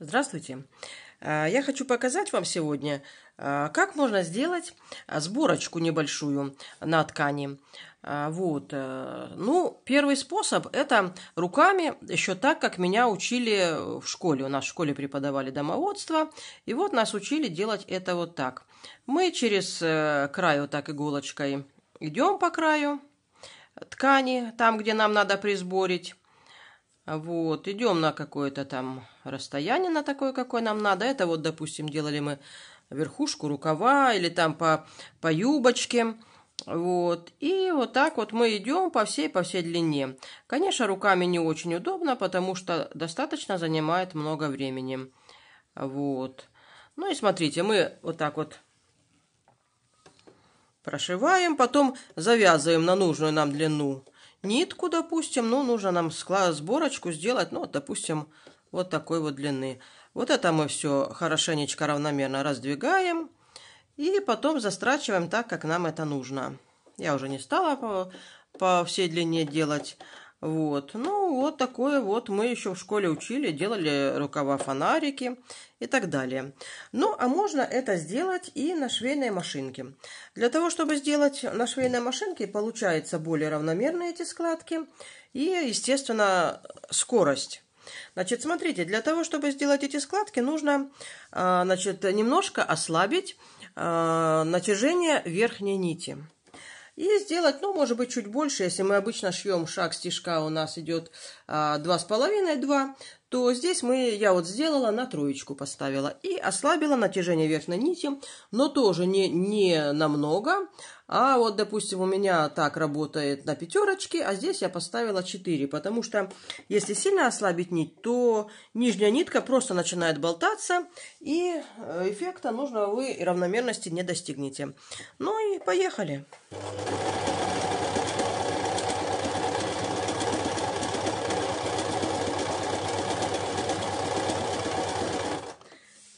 Здравствуйте! Э, я хочу показать вам сегодня, э, как можно сделать э, сборочку небольшую на ткани. Вот. Ну, первый способ – это руками, еще так, как меня учили в школе. У нас в школе преподавали домоводство, и вот нас учили делать это вот так. Мы через край вот так иголочкой идем по краю ткани, там, где нам надо присборить, вот, идем на какое-то там расстояние, на такое, какое нам надо. Это вот, допустим, делали мы верхушку рукава или там по, по юбочке. Вот. И вот так вот мы идем по всей, по всей длине. Конечно, руками не очень удобно, потому что достаточно занимает много времени. Вот. Ну и смотрите, мы вот так вот прошиваем, потом завязываем на нужную нам длину нитку, допустим, ну, нужно нам сборочку сделать, ну, допустим, вот такой вот длины. Вот это мы все хорошенечко равномерно раздвигаем и потом застрачиваем так, как нам это нужно. Я уже не стала по, по всей длине делать. Вот. Ну, вот такое вот мы еще в школе учили, делали рукава фонарики и так далее. Ну, а можно это сделать и на швейной машинке. Для того, чтобы сделать на швейной машинке, получается более равномерные эти складки и, естественно, скорость. Значит, смотрите, для того, чтобы сделать эти складки, нужно, а, значит, немножко ослабить а, натяжение верхней нити и сделать, ну, может быть, чуть больше, если мы обычно шьем шаг стежка, у нас идет а, два с половиной, два, то здесь мы, я вот сделала, на троечку поставила и ослабила натяжение верхней нити, но тоже не, не намного, а вот, допустим, у меня так работает на пятерочке, а здесь я поставила 4, потому что если сильно ослабить нить, то нижняя нитка просто начинает болтаться, и э, эффекта нужного вы равномерности не достигнете. Ну и поехали!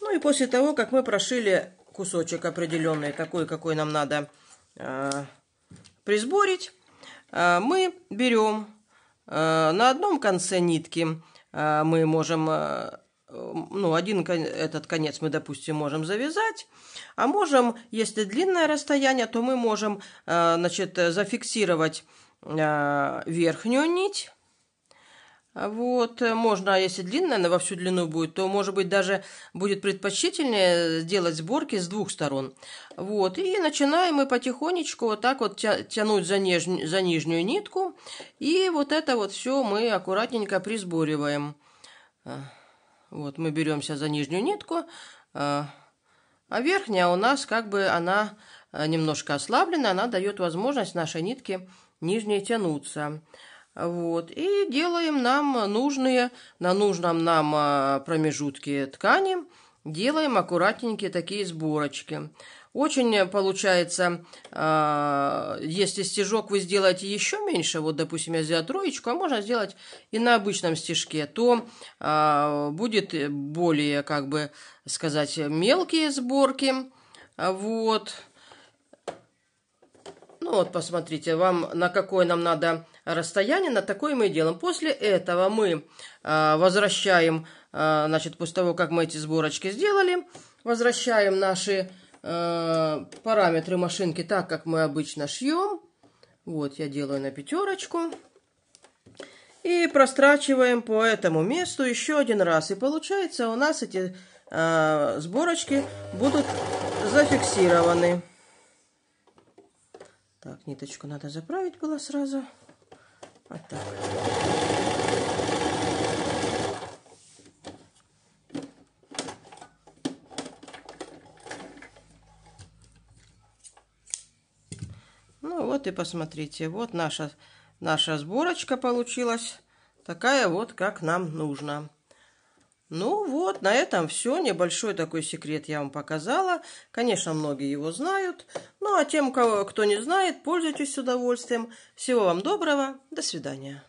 Ну и после того, как мы прошили кусочек определенный, такой, какой нам надо, Э, присборить, э, мы берем э, на одном конце нитки мы можем ну, один этот конец мы, допустим, можем завязать, а можем, если длинное расстояние, то мы можем, значит, зафиксировать верхнюю нить, вот, э, можно, а если длинная, она во всю длину будет, то, может быть, даже будет предпочтительнее сделать сборки с двух сторон. Вот, и начинаем мы потихонечку вот так вот тя тянуть за, ниж за нижнюю нитку. И вот это вот все мы аккуратненько присбориваем. Э, вот, мы беремся за нижнюю нитку, э, а верхняя у нас как бы она немножко ослаблена, она дает возможность нашей нитке нижней тянуться. Вот, и делаем нам нужные, на нужном нам а, промежутке ткани, делаем аккуратненькие такие сборочки. Очень получается, а, если стежок вы сделаете еще меньше, вот, допустим, я взяла троечку, а можно сделать и на обычном стежке, то а, будет более, как бы сказать, мелкие сборки. Вот. Ну вот, посмотрите, вам на какое нам надо расстояние, на такое мы и делаем. После этого мы э, возвращаем, э, значит, после того, как мы эти сборочки сделали, возвращаем наши э, параметры машинки так, как мы обычно шьем. Вот, я делаю на пятерочку. И прострачиваем по этому месту еще один раз. И получается у нас эти э, сборочки будут зафиксированы. Так, ниточку надо заправить было сразу. Вот так. Ну вот и посмотрите, вот наша, наша сборочка получилась такая вот, как нам нужно. Ну вот, на этом все. Небольшой такой секрет я вам показала. Конечно, многие его знают. Ну а тем, кто не знает, пользуйтесь с удовольствием. Всего вам доброго. До свидания.